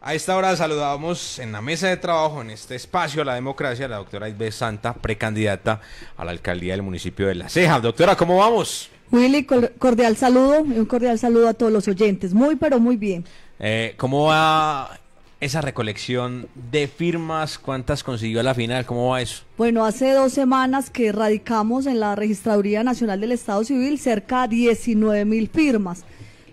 A esta hora saludamos en la mesa de trabajo, en este espacio, la democracia, la doctora Isbe Santa, precandidata a la alcaldía del municipio de La Ceja. Doctora, ¿cómo vamos? Willy, cordial saludo y un cordial saludo a todos los oyentes. Muy, pero muy bien. Eh, ¿Cómo va esa recolección de firmas? ¿Cuántas consiguió a la final? ¿Cómo va eso? Bueno, hace dos semanas que radicamos en la Registraduría Nacional del Estado Civil cerca de 19 mil firmas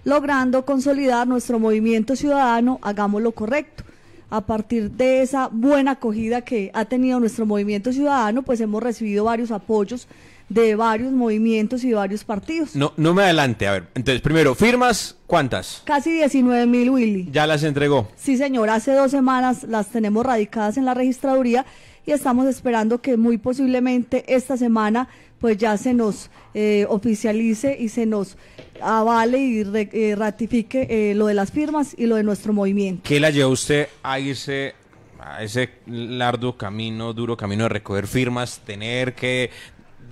logrando consolidar nuestro movimiento ciudadano, hagamos lo correcto. A partir de esa buena acogida que ha tenido nuestro movimiento ciudadano, pues hemos recibido varios apoyos de varios movimientos y varios partidos. No, no me adelante, a ver. Entonces, primero, firmas, ¿cuántas? Casi 19 mil, Willy. ¿Ya las entregó? Sí, señor, hace dos semanas las tenemos radicadas en la registraduría y estamos esperando que muy posiblemente esta semana pues ya se nos eh, oficialice y se nos avale y eh, ratifique eh, lo de las firmas y lo de nuestro movimiento. ¿Qué la lleva usted a irse a ese largo camino, duro camino de recoger firmas, tener que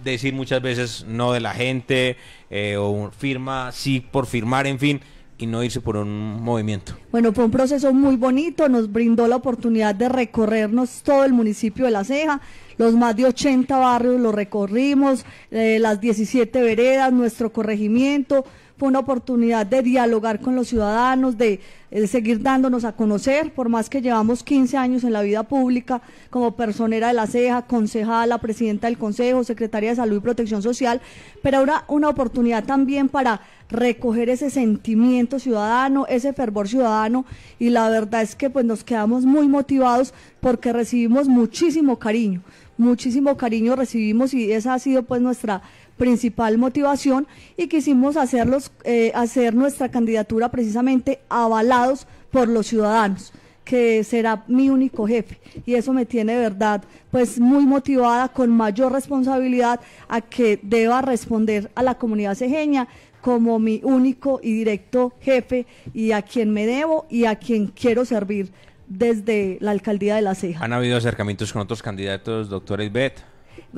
decir muchas veces no de la gente eh, o firma sí por firmar, en fin y no irse por un movimiento. Bueno, fue un proceso muy bonito, nos brindó la oportunidad de recorrernos todo el municipio de La Ceja, los más de 80 barrios los recorrimos, eh, las 17 veredas, nuestro corregimiento. Fue una oportunidad de dialogar con los ciudadanos, de, seguir dándonos a conocer, por más que llevamos 15 años en la vida pública como personera de la ceja, concejala, presidenta del consejo, secretaria de salud y protección social, pero ahora una oportunidad también para recoger ese sentimiento ciudadano, ese fervor ciudadano y la verdad es que pues, nos quedamos muy motivados porque recibimos muchísimo cariño muchísimo cariño recibimos y esa ha sido pues nuestra principal motivación y quisimos hacerlos, eh, hacer nuestra candidatura precisamente avalados por los ciudadanos que será mi único jefe y eso me tiene de verdad pues muy motivada con mayor responsabilidad a que deba responder a la comunidad cejeña como mi único y directo jefe y a quien me debo y a quien quiero servir desde la alcaldía de La Ceja. ¿Han habido acercamientos con otros candidatos, doctora Isbeth?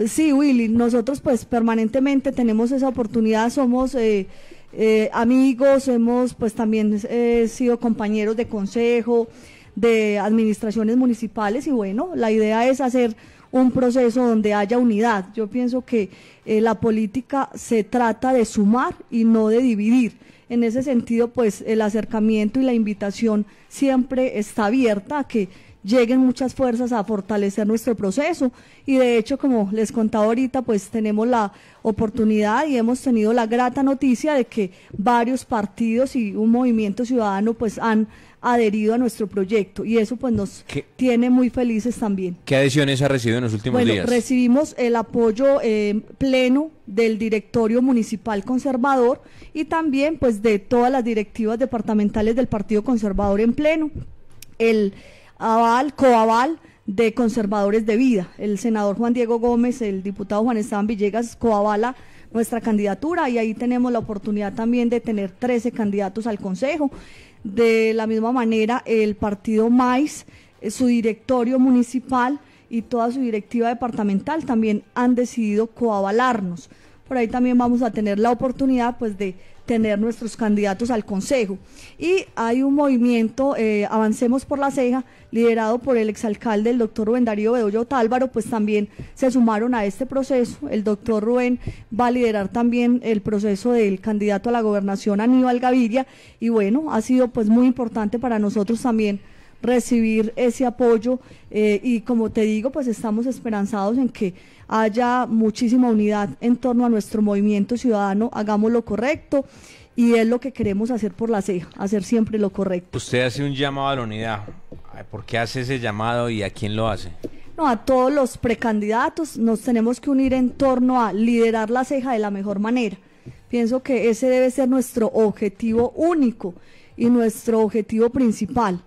Sí, Willy, nosotros pues permanentemente tenemos esa oportunidad, somos eh, eh, amigos, hemos pues también eh, sido compañeros de consejo, de administraciones municipales y bueno, la idea es hacer un proceso donde haya unidad. Yo pienso que eh, la política se trata de sumar y no de dividir. En ese sentido, pues el acercamiento y la invitación siempre está abierta a que lleguen muchas fuerzas a fortalecer nuestro proceso. Y de hecho, como les contaba ahorita, pues tenemos la oportunidad y hemos tenido la grata noticia de que varios partidos y un movimiento ciudadano pues han adherido a nuestro proyecto y eso pues nos tiene muy felices también. ¿Qué adhesiones ha recibido en los últimos bueno, Recibimos el apoyo eh, pleno del directorio municipal conservador y también pues de todas las directivas departamentales del Partido Conservador en pleno. El aval, coaval de conservadores de vida. El senador Juan Diego Gómez, el diputado Juan Esteban Villegas coavala nuestra candidatura y ahí tenemos la oportunidad también de tener 13 candidatos al Consejo. De la misma manera, el partido MAIS, eh, su directorio municipal y toda su directiva departamental también han decidido coavalarnos. Por ahí también vamos a tener la oportunidad pues de tener nuestros candidatos al Consejo. Y hay un movimiento, eh, Avancemos por la Ceja, liderado por el exalcalde, el doctor Rubén Darío Bedoyo Tálvaro, pues también se sumaron a este proceso. El doctor Rubén va a liderar también el proceso del candidato a la gobernación Aníbal Gaviria. Y bueno, ha sido pues muy importante para nosotros también recibir ese apoyo eh, y como te digo, pues estamos esperanzados en que haya muchísima unidad en torno a nuestro movimiento ciudadano, hagamos lo correcto y es lo que queremos hacer por la ceja, hacer siempre lo correcto. Usted hace un llamado a la unidad, ¿por qué hace ese llamado y a quién lo hace? No, a todos los precandidatos nos tenemos que unir en torno a liderar la ceja de la mejor manera. Pienso que ese debe ser nuestro objetivo único y nuestro objetivo principal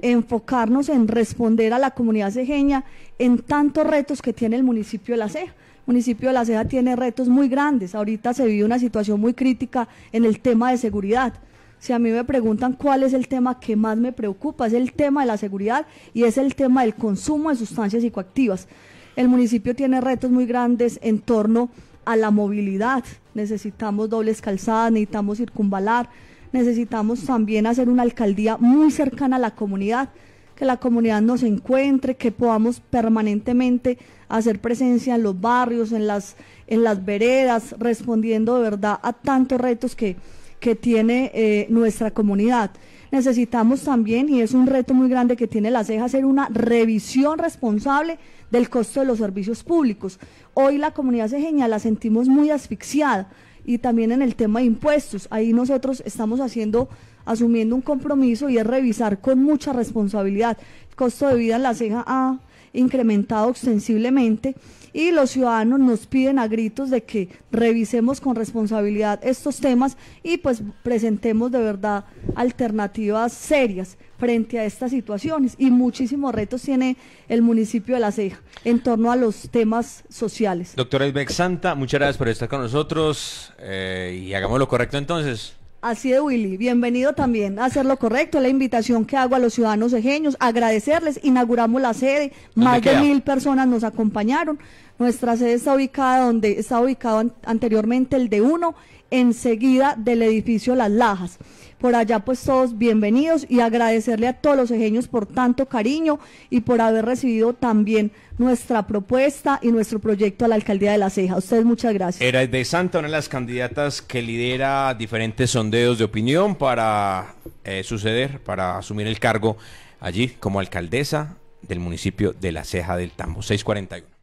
enfocarnos en responder a la comunidad cejeña en tantos retos que tiene el municipio de La Ceja. El municipio de La Ceja tiene retos muy grandes. Ahorita se vive una situación muy crítica en el tema de seguridad. Si a mí me preguntan cuál es el tema que más me preocupa, es el tema de la seguridad y es el tema del consumo de sustancias psicoactivas. El municipio tiene retos muy grandes en torno a la movilidad. Necesitamos dobles calzadas, necesitamos circunvalar, necesitamos también hacer una alcaldía muy cercana a la comunidad, que la comunidad nos encuentre, que podamos permanentemente hacer presencia en los barrios, en las, en las veredas, respondiendo de verdad a tantos retos que, que tiene eh, nuestra comunidad. Necesitamos también, y es un reto muy grande que tiene la ceja, hacer una revisión responsable del costo de los servicios públicos. Hoy la comunidad cejeña la sentimos muy asfixiada y también en el tema de impuestos. Ahí nosotros estamos haciendo, asumiendo un compromiso y es revisar con mucha responsabilidad. El costo de vida en la ceja ha incrementado ostensiblemente y los ciudadanos nos piden a gritos de que revisemos con responsabilidad estos temas y pues presentemos de verdad alternativas serias frente a estas situaciones y muchísimos retos tiene el municipio de La Ceja en torno a los temas sociales. Doctora Isbeck Santa, muchas gracias por estar con nosotros eh, y hagamos lo correcto entonces. Así de Willy, bienvenido también a hacer lo correcto, la invitación que hago a los ciudadanos ejeños, agradecerles, inauguramos la sede, más de mil personas nos acompañaron, nuestra sede está ubicada donde está ubicado anteriormente el D1, enseguida del edificio Las Lajas. Por allá pues todos bienvenidos y agradecerle a todos los ejeños por tanto cariño y por haber recibido también nuestra propuesta y nuestro proyecto a la alcaldía de La Ceja. A ustedes muchas gracias. Era de Santa, una de las candidatas que lidera diferentes sondeos de opinión para eh, suceder, para asumir el cargo allí como alcaldesa del municipio de La Ceja del Tambo. 641.